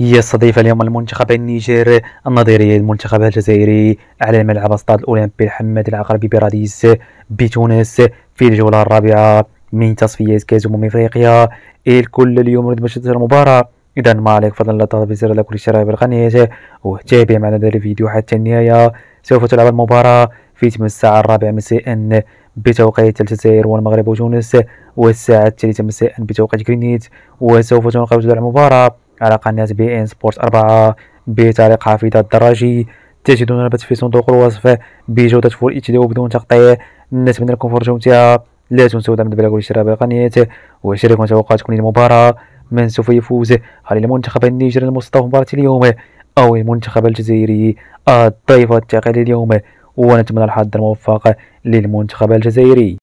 يستضيف اليوم المنتخب النيجر النظيري المنتخب الجزائري على ملعب استاد الاولمبي الحماد العقربي براديس بتونس في الجوله الرابعه من تصفيات كاس امم افريقيا الكل اليوم يريد مشاهده المباراه اذا ما عليك فضلا لا تضغط زر لاكل اشتراك بالقناه وتابع معنا هذا الفيديو حتى النهايه سوف تلعب المباراه في 8 الساعه الرابعه مساء بتوقيت الجزائر والمغرب وتونس والساعه الثالثه مساء بتوقيت غرينيت وسوف تنقل المباراه على قناة بي ان سبورت 4 بطريقة حافظة الدراجي تجدون البث في صندوق الوصف بجودة فول اتش دي وبدون تقطيع نتمنى لكم فرجة ممتعة لا تنسوا دعم البلاغ والاشتراك بالقناة وشاركوا توقعاتكم للمباراة من سوف يفوز هل المنتخب النيجر المستوى مباراة اليوم أو المنتخب الجزائري الضيف التقليدي اليوم ونتمنى الحظ الموفق للمنتخب الجزائري